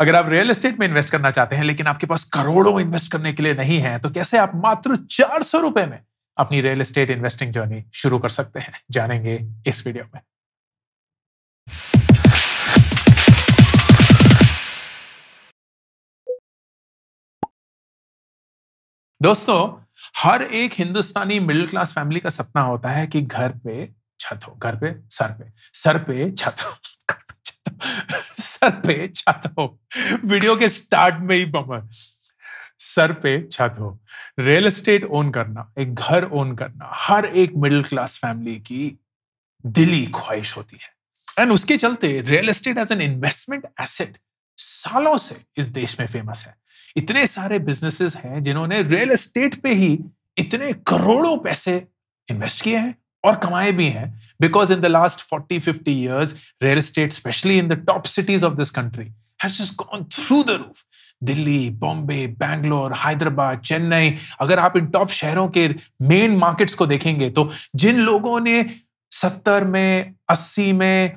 अगर आप real estate में इन्वेस्ट करना चाहते हैं लेकिन आपके पास करोड़ों इन्वेस्ट करने के लिए नहीं है तो कैसे आप मात्र चार सौ रुपए में अपनी रियल एस्टेट इन्वेस्टिंग जर्नी शुरू कर सकते हैं जानेंगे इस वीडियो में दोस्तों हर एक हिंदुस्तानी मिडिल क्लास फैमिली का सपना होता है कि घर पे छत हो घर पे सर पे सर पे छत हो सर पे छत हो वीडियो के स्टार्ट में ही बमर सर पे छत हो रियल एस्टेट ओन करना एक घर ओन करना हर एक मिडिल क्लास फैमिली की दिली ख्वाहिश होती है एंड उसके चलते real estate as an investment asset सालों से इस देश में फेमस है इतने सारे बिजनेसेस हैं जिन्होंने रियल एस्टेट पे ही इतने करोड़ों पैसे इन्वेस्ट किए हैं और कमाए भी हैं because in the last forty fifty years real estate specially in the top cities of this country has just gone through the roof Delhi Bombay Bangalore Hyderabad Chennai अगर आप इन टॉप शहरों के मेन मार्केट्स को देखेंगे तो जिन लोगों ने सत्तर में अस्सी में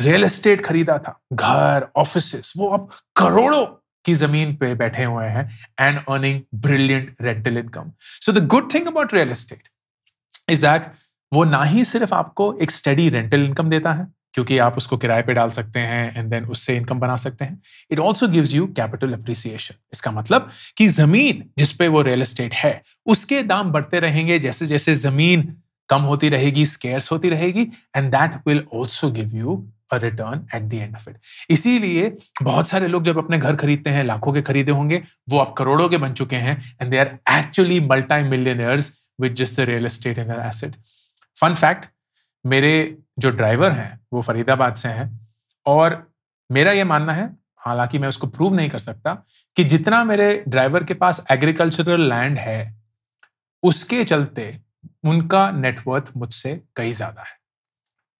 रियल एस्टेट खरीदा था घर ऑफिस वो अब करोड़ों की जमीन पे बैठे हुए हैं and earning brilliant rental income so the good thing about real estate is that वो ना ही सिर्फ आपको एक स्टडी रेंटल इनकम देता है क्योंकि आप उसको किराए पे डाल सकते हैं एंड देन उससे इनकम बना सकते हैं it also gives you capital appreciation इसका मतलब कि जमीन जिसपे वो रियल एस्टेट है उसके दाम बढ़ते रहेंगे जैसे जैसे जमीन कम होती रहेगी स्केयर्स होती रहेगी and that will also give you a return at the end of it इसीलिए बहुत सारे लोग जब अपने घर खरीदते हैं लाखों के खरीदे होंगे वो आप करोड़ों के बन चुके हैं and they are actually multi millionaires with just the real estate and asset fun fact मेरे जो ड्राइवर हैं वो फरीदाबाद से हैं और मेरा ये मानना है हालांकि मैं उसको प्रूव नहीं कर सकता कि जितना मेरे ड्राइवर के पास एग्रीकल्चरल लैंड है उसके चलते उनका नेटवर्थ मुझसे कई ज्यादा है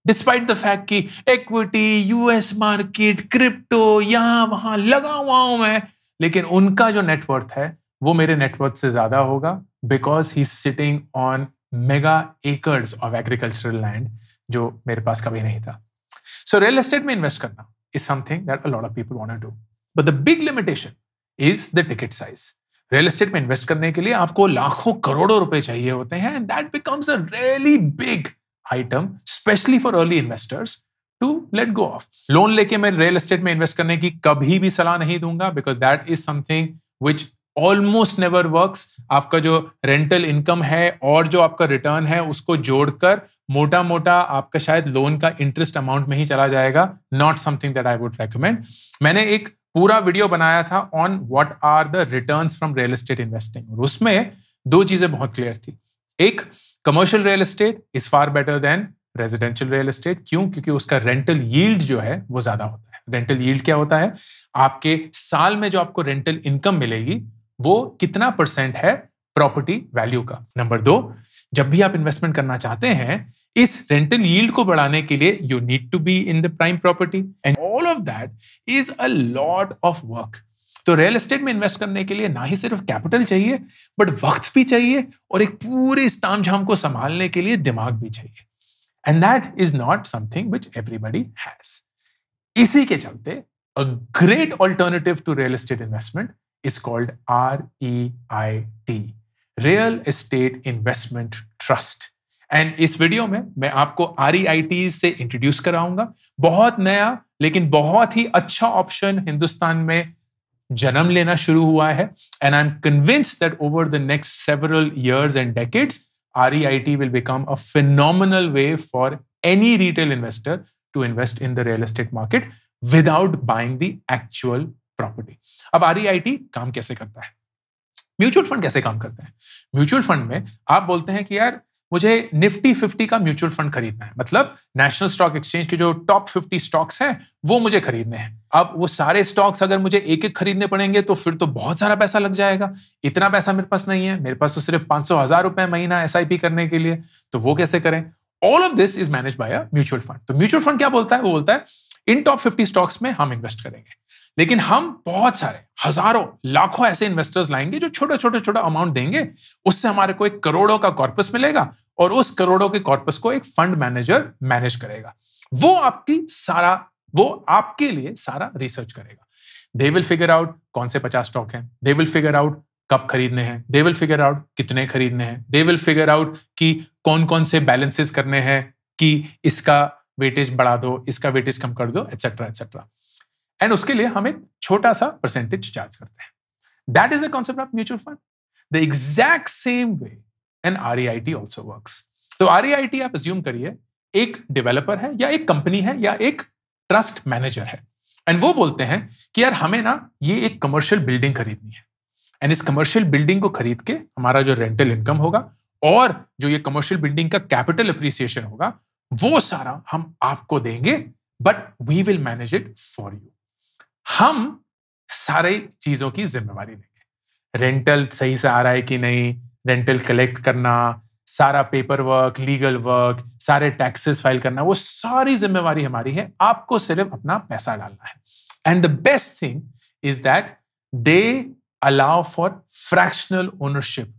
डिस्पाइट द फैक्ट कि इक्विटी यूएस मार्केट क्रिप्टो यहां वहां लगा हुआ हूं मैं लेकिन उनका जो नेटवर्थ है वो मेरे नेटवर्थ से ज्यादा होगा because he sitting on mega acres of agricultural land जो मेरे पास कभी नहीं था सो रियल एस्टेट में इन्वेस्ट करना is something that a lot of people want to do but the big limitation is the ticket size real estate में invest करने के लिए आपको लाखों करोड़ों रुपए चाहिए होते हैं and that becomes a really big item specially for early investors to let go of loan लेके मैं रियल एस्टेट में इन्वेस्ट करने की कभी भी सलाह नहीं दूंगा because that is something which almost never work आपका जो रेंटल इनकम है और जो आपका रिटर्न है उसको जोड़कर मोटा मोटा आपका शायद लोन का इंटरेस्ट अमाउंट में ही चला जाएगा not something that I would recommend मैंने एक पूरा वीडियो बनाया था on what are the return from real estate investing और उसमें दो चीजें बहुत क्लियर थी एक commercial real estate is far better than residential real estate क्यों क्योंकि उसका रेंटल यील्ड जो है वो ज्यादा होता है रेंटल यील्ड क्या होता है आपके साल में जो आपको रेंटल इनकम मिलेगी वो कितना परसेंट है प्रॉपर्टी वैल्यू का नंबर दो जब भी आप इन्वेस्टमेंट करना चाहते हैं इस रेंटल यील्ड को बढ़ाने के लिए you need to be in the prime property and all of that is a lot of work तो रियल एस्टेट में इन्वेस्ट करने के लिए ना ही सिर्फ कैपिटल चाहिए बट वक्त भी चाहिए और एक पूरे इस तामझाम को संभालने के लिए दिमाग भी चाहिए and that is not something which everybody has इसी के चलते a great alternative to real estate investment is called e REIT, real Estate investment trust and इस वीडियो में मैं आपको आर e से इंट्रोड्यूस कराऊंगा बहुत नया लेकिन बहुत ही अच्छा ऑप्शन हिंदुस्तान में जन्म लेना शुरू हुआ है and I am convince that over the next several years and decades R will become a phenomenal way for any retail investor to invest in the real estate market without buying the actual property अब R e काम कैसे करता है mutual fund कैसे काम करता है mutual fund में आप बोलते हैं कि यार मुझे निफ्टी फिफ्टी का म्यूचुअल फंड खरीदना है मतलब नेशनल स्टॉक एक्सचेंज के जो टॉप फिफ्टी स्टॉक्स हैं वो मुझे खरीदने हैं अब वो सारे स्टॉक्स अगर मुझे एक एक खरीदने पड़ेंगे तो फिर तो बहुत सारा पैसा लग जाएगा इतना पैसा मेरे पास नहीं है मेरे पास तो सिर्फ पांच सौ हजार रुपए महीना एस करने के लिए तो वो कैसे करें all of this is manage by a mutual fund तो म्यूचुअल फंड क्या बोलता है वो बोलता है इन टॉप फिफ्टी स्टॉक्स में हम इन्वेस्ट करेंगे लेकिन हम बहुत सारे हजारों लाखों ऐसे इन्वेस्टर्स लाएंगे जो छोटे छोटे छोटा अमाउंट देंगे उससे हमारे को एक करोड़ों का कॉर्पस मिलेगा और उस करोड़ों के कॉर्पस को एक फंड मैनेजर मैनेज करेगा वो आपकी सारा वो आपके लिए सारा रिसर्च करेगा दे विल फिगर आउट कौन से पचास स्टॉक हैं दे विल फिगर आउट कब खरीदने हैं दे विल फिगर आउट कितने खरीदने हैं दे विल फिगर आउट कि कौन कौन से बैलेंसेस करने हैं कि इसका वेटेज बढ़ा दो इसका वेटेज कम कर दो एक्सेट्रा एक्सेट्रा एंड उसके लिए हम एक छोटा सा परसेंटेज चार्ज करते हैं that is a concept of mutual fund the exact same way an R E I T also work तो आर ई आई टी आप एज्यूम करिए एक डेवलपर है या एक कंपनी है या एक ट्रस्ट मैनेजर है एंड वो बोलते हैं कि यार हमें ना ये एक कमर्शियल बिल्डिंग खरीदनी है एंड इस कमर्शियल बिल्डिंग को खरीद के हमारा जो रेंटल इनकम होगा और जो ये कमर्शियल बिल्डिंग का कैपिटल अप्रिसिएशन होगा वो सारा हम आपको देंगे but we will manage it for you हम सारी चीजों की जिम्मेवारी लेंगे रेंटल सही से आ रहा है कि नहीं रेंटल कलेक्ट करना सारा पेपर वर्क लीगल वर्क सारे टैक्सेस फाइल करना वो सारी जिम्मेवारी हमारी है आपको सिर्फ अपना पैसा डालना है and the best thing is that they allow for fractional ownership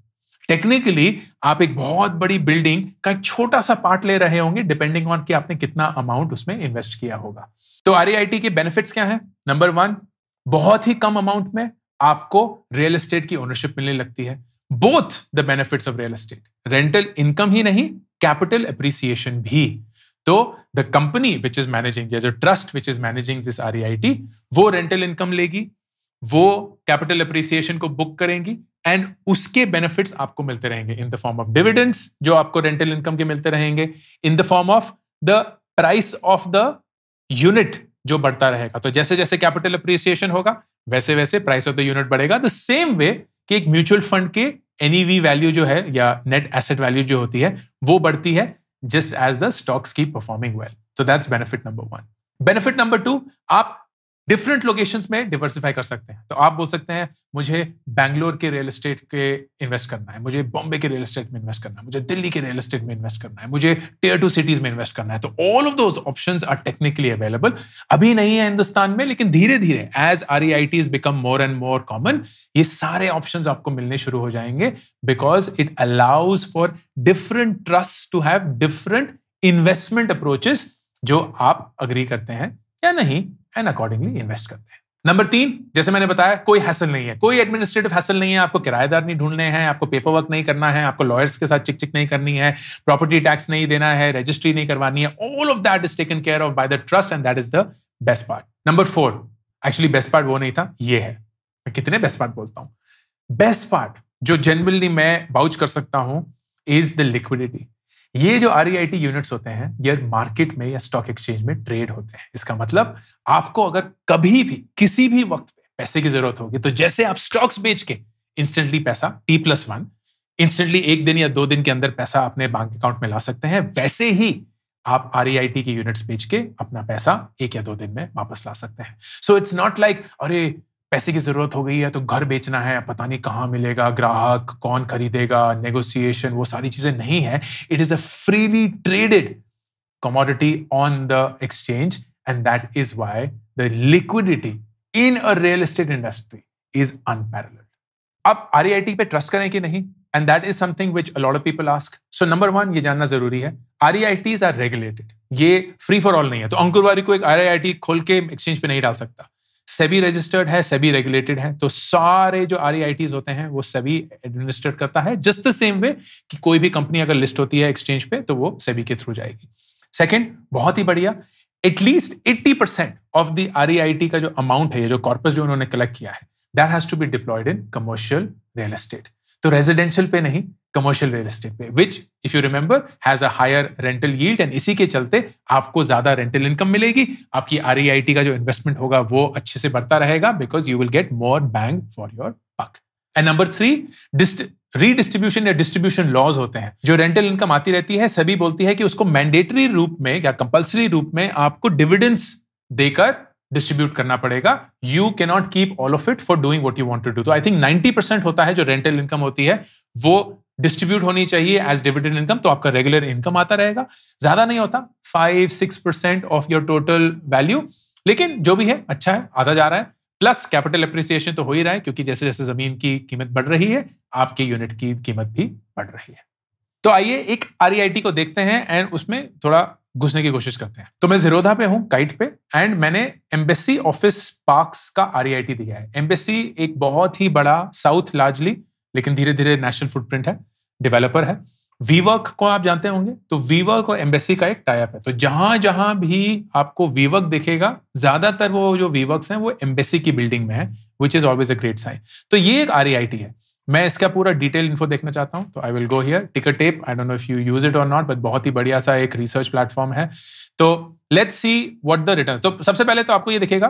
technically आप एक बहुत बड़ी बिल्डिंग का एक छोटा सा पार्ट ले रहे होंगे डिपेंडिंग ऑन कि आपने कितना अमाउंट उसमें इन्वेस्ट किया होगा तो आर e के बेनिफिट्स क्या है नंबर वन बहुत ही कम अमाउंट में आपको रियल एस्टेट की ओनरशिप मिलने लगती है both the benefits of real estate rental income ही नहीं कैपिटल अप्रिसिएशन भी तो the company which is managing या जो trust which is managing this R वो रेंटल इनकम लेगी वो कैपिटल अप्रिसिएशन को बुक करेंगी एंड उसके बेनिफिट्स आपको मिलते रहेंगे in the form of dividends जो आपको रेंटल इनकम के मिलते रहेंगे in the form of the price of the unit जो बढ़ता रहेगा तो जैसे जैसे कैपिटल अप्रिसिएशन होगा वैसे वैसे प्राइस ऑफ द यूनिट बढ़ेगा द सेम वे कि एक म्यूचुअल फंड के एनी वैल्यू e जो है या नेट एसेट वैल्यू जो होती है वो बढ़ती है जस्ट एज द स्टॉक्स की performing well so that's benefit number one benefit number two आप डिफरेंट लोकेशन में डिवर्सिफाई कर सकते हैं तो आप बोल सकते हैं मुझे बैंगलोर के रियल एस्टेट के इन्वेस्ट करना है मुझे बॉम्बे के रियल एस्टेट में इन्वेस्ट करना है मुझे दिल्ली के रियल एस्टेट में इन्वेस्ट करना है मुझे टेयर टू सिटीज में इन्वेस्ट करना है तो all of those option are technically available अभी नहीं है हिंदुस्तान में लेकिन धीरे धीरे as R E I Ts become more and more common ये सारे ऑप्शन आपको मिलने शुरू हो जाएंगे because it allows for different trust to have different investment approaches जो आप अग्री करते हैं या नहीं एंड अकॉर्डिंगली इन्वेस्ट करते हैं नंबर तीन जैसे मैंने बताया कोई हैसल नहीं है कोई एडमिनिस्ट्रेटिव हैसल नहीं है आपको किराएदार नहीं ढूंढने हैं आपको पेपर वर्क नहीं करना है आपको लॉयर्स के साथ चिक चिक नहीं करनी है प्रॉपर्टी टैक्स नहीं देना है रजिस्ट्री नहीं करवानी है all of that is taken care of by the trust and that is the best part number four actually best part वो नहीं था ये है मैं कितने बेस्ट पार्ट बोलता हूँ बेस्ट पार्ट जो जनरली मैं वाउच कर सकता हूँ इज द लिक्विडिटी ये जो आर यूनिट्स e होते हैं ये मार्केट में या स्टॉक एक्सचेंज में ट्रेड होते हैं इसका मतलब आपको अगर कभी भी किसी भी वक्त पे पैसे की जरूरत होगी तो जैसे आप स्टॉक्स बेच के इंस्टेंटली पैसा टी प्लस वन इंस्टेंटली एक दिन या दो दिन के अंदर पैसा अपने बैंक अकाउंट में ला सकते हैं वैसे ही आप आर की यूनिट्स बेच के अपना पैसा एक या दो दिन में वापस ला सकते हैं सो इट्स नॉट लाइक अरे पैसे की ज़रूरत हो गई है तो घर बेचना है पता नहीं कहाँ मिलेगा ग्राहक कौन खरीदेगा नेगोशिएशन वो सारी चीज़ें नहीं है it is a freely traded commodity on the exchange and that is why the liquidity in a real estate industry is unparalleled आप आर पे ट्रस्ट करें कि नहीं and that is something which a lot of people ask so number one ये जानना जरूरी है R are regulated ये फ्री फॉर ऑल नहीं है तो अंकुरवारी को एक आर e खोल के एक्सचेंज पे नहीं डाल सकता सेबी रजिस्टर्ड है सेबी रेगुलेटेड है तो सारे जो आर e होते हैं वो सेबी एडमिनिस्ट्रेट करता है जस्ट द सेम वे कि कोई भी कंपनी अगर लिस्ट होती है एक्सचेंज पे तो वो सेबी के थ्रू जाएगी सेकेंड बहुत ही बढ़िया at least 80 percent of the R का जो अमाउंट है जो कॉर्पस जो उन्होंने कलेक्ट किया है that has to be deployed in commercial real estate तो रेजिडेंशियल पे नहीं कमर्शियल रियल एस्टेट पे which if you remember has a higher rental yield and इसी के चलते आपको ज्यादा रेंटल इनकम मिलेगी आपकी आर e का जो इन्वेस्टमेंट होगा वो अच्छे से बढ़ता रहेगा because you will get more bang for your buck and number three डिस्ट रीडिस्ट्रीब्यूशन या डिस्ट्रीब्यूशन लॉज होते हैं जो रेंटल इनकम आती रहती है सभी बोलती है कि उसको मैंडेटरी रूप में या कंपल्सरी रूप में आपको डिविडेंस देकर डिस्ट्रीब्यूट करना पड़ेगा यू के not keep all of it for doing what you want to do तो आई थिंक नाइनटी परसेंट होता है जो रेंटल इनकम होती है वो डिस्ट्रीब्यूट होनी चाहिए एज डिविडेंड इनकम तो आपका रेगुलर इनकम आता रहेगा ज्यादा नहीं होता five six percent of your total value लेकिन जो भी है अच्छा है आता जा रहा है प्लस कैपिटल अप्रिसिएशन तो हो ही रहा है क्योंकि जैसे जैसे जमीन की कीमत बढ़ रही है आपके यूनिट की कीमत भी बढ़ रही है तो आइए एक आर e को देखते हैं एंड उसमें थोड़ा घुसने की कोशिश करते हैं तो मैं जीरोधा पे हूँ काइट पे एंड मैंने एम्बेसी ऑफिस पार्क्स का आर e दिया है एम्बेसी एक बहुत ही बड़ा साउथ लार्जली लेकिन धीरे धीरे नेशनल फुटप्रिंट है डेवलपर है वीवर्क को आप जानते होंगे तो वीवर्क और एम्बेसी का एक टाइप है तो जहां जहां भी आपको वीवर्क दिखेगा ज्यादातर वो जो वीवर्क हैं वो एम्बेसी की बिल्डिंग में है which is always a great sign तो ये एक आर e है मैं इसका पूरा डिटेल इन्फो देखना चाहता हूँ तो I will go here Tickertape I don't know if you use it और नॉट बट बहुत ही बढ़िया सा एक रिसर्च प्लेटफॉर्म है तो let's see what the return तो सबसे पहले तो आपको ये दिखेगा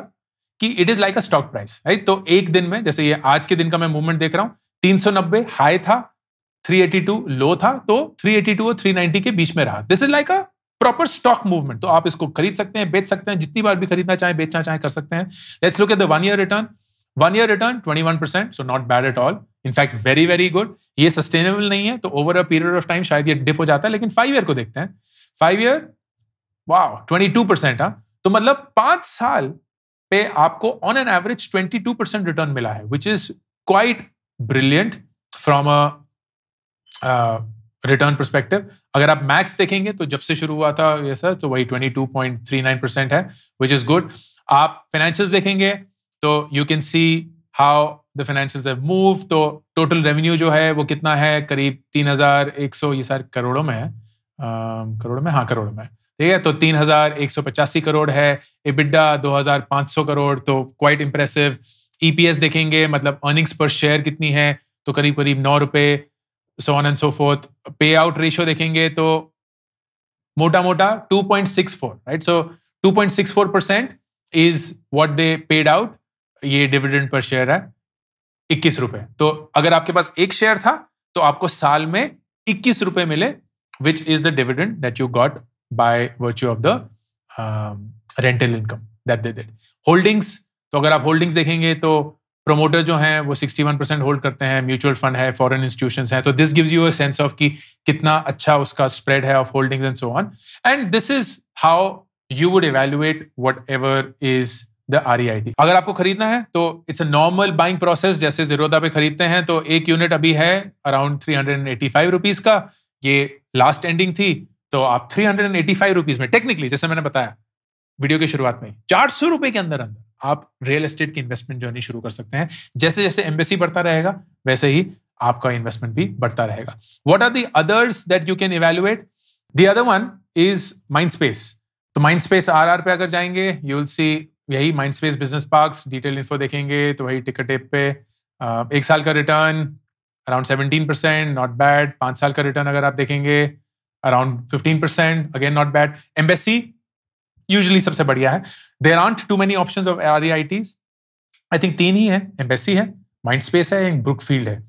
कि it is like a stock price right तो एक दिन में जैसे ये आज के दिन का मैं मूवमेंट देख रहा हूँ 390 हाई था 382 लो था तो 382 और 390 के बीच में रहा this is like a proper stock movement तो आप इसको खरीद सकते हैं बेच सकते हैं जितनी बार भी खरीदना चाहे बेचना चाहे कर सकते हैं let's look at the one year return one year return 21 percent so not bad at all in fact very very good ये सस्टेनेबल नहीं है तो over a period of time शायद ये डिप हो जाता है लेकिन फाइव ईयर को देखते हैं फाइव ईयर वाह ट्वेंटी टू परसेंट हाँ तो मतलब पांच साल पे आपको on an average twenty two percent return मिला है which is quite brilliant from a return perspective अगर आप मैक्स देखेंगे तो जब से शुरू हुआ था ये सर तो वही 22.39 परसेंट है विच इज गुड आप फाइनेंशियल देखेंगे तो you can see how the financial move तो टोटल रेवेन्यू जो है वो कितना है करीब तीन हजार एक सौ ये सर करोड़ों में है करोड़ों में हाँ करोड़ों में ठीक है तो तीन हजार एक सौ पचासी करोड़ है एबिडा दो हजार पांच सौ करोड़ तो क्वाइट इंप्रेसिव ईपीएस e देखेंगे मतलब अर्निंग्स पर शेयर कितनी है तो करीब करीब नौ रुपए so on and so forth pay out ratio देखेंगे तो मोटा मोटा 2.64 right so 2.64 percent is what they paid out ये डिविडेंड पर शेयर है इक्कीस रुपए तो अगर आपके पास एक शेयर था तो आपको साल में इक्कीस रुपए मिले which is the dividend that you got by virtue of the rental income that they holdings तो अगर आप होल्डिंग्स देखेंगे तो प्रोमोटर जो हैं वो 61 परसेंट होल्ड करते हैं म्यूचुअल फंड है फॉरेन इंस्टीट्यूशन हैं तो this gives you a sense of कि कितना अच्छा उसका स्प्रेड है of holdings and so on and this is how you would evaluate whatever is the R अगर आपको खरीदना है तो it's a normal buying process जैसे जीरोदा पे खरीदते हैं तो एक यूनिट अभी है अराउंड थ्री हंड्रेड का ये लास्ट एंडिंग थी तो आप थ्री हंड्रेड में टेक्निकली जैसे मैंने बताया वीडियो की शुरुआत में चार सौ रुपए के अंदर अंदर आप रियल एस्टेट की इन्वेस्टमेंट जर्नी शुरू कर सकते हैं जैसे जैसे एम्बेसी बढ़ता रहेगा वैसे ही आपका इन्वेस्टमेंट भी बढ़ता रहेगा what are the others that you can evaluate the other one is Mindspace तो माइंड स्पेस आर आर पे अगर जाएंगे यू विल सी यही Mindspace business park detail info देखेंगे तो वही टिकट एप पे एक साल का return around seventeen percent not bad पांच साल का रिटर्न अगर आप देखेंगे around fifteen percent again not bad Embassy usually सबसे बढ़िया है देर aunt too many options of R I think तीन ही है एम्बेसी है माइंड स्पेस है एंड ब्रुक फील्ड है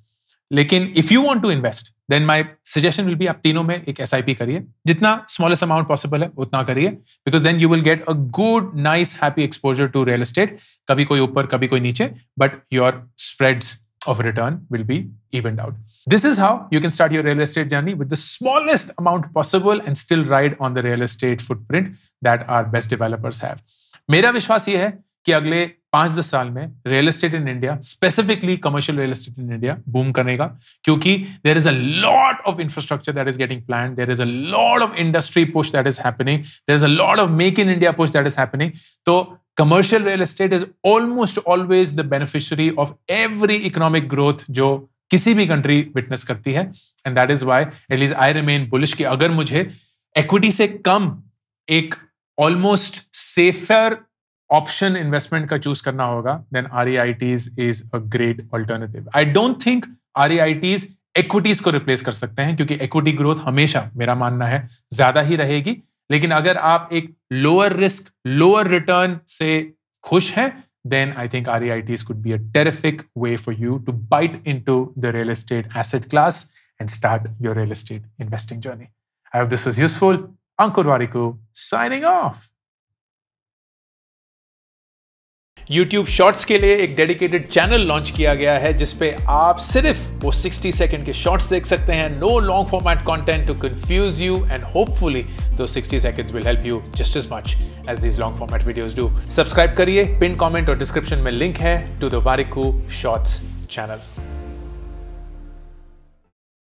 लेकिन if you want to invest then my suggestion will भी आप तीनों में एक एस करिए जितना स्मॉलेस्ट अमाउंट पॉसिबल है उतना करिए because then you will get a good nice happy exposure to real estate कभी कोई ऊपर कभी कोई नीचे but your spreads of return will be evened out. This is how you can start your real estate journey with the smallest amount possible and still ride on the real estate footprint that our best developers have. मेरा विश्वास ये है कि अगले पांच दस साल में real estate in India specifically commercial real estate in India boom करेगा क्योंकि there is a lot of infrastructure that is getting plan there is a lot of industry push that is happening there is a lot of make in India push that is happening तो commercial real estate is almost always the beneficiary of every economic growth जो किसी भी country witness करती है and that is why at least I remain bullish कि अगर मुझे equity से कम एक ऑलमोस्ट सेफर ऑप्शन इन्वेस्टमेंट का चूज करना होगा then R is a great alternative I don't think R equities को रिप्लेस कर सकते हैं क्योंकि इक्विटी ग्रोथ हमेशा मेरा मानना है ज्यादा ही रहेगी लेकिन अगर आप एक लोअर रिस्क लोअर रिटर्न से खुश हैं then I think R I Ts could be a terrific way for you to bite into the real estate asset class and start your real estate investing journey I have this was useful Ankur Warikoo signing off YouTube shorts के लिए एक dedicated channel launch किया गया है जिसपे आप सिर्फ वो 60 सेकेंड के शॉर्ट्स देख सकते हैं no long format content to confuse you and hopefully दो 60 seconds will help you just as much as these long format videos do subscribe करिए पिन कॉमेंट और डिस्क्रिप्शन में लिंक है to the Warikoo shorts channel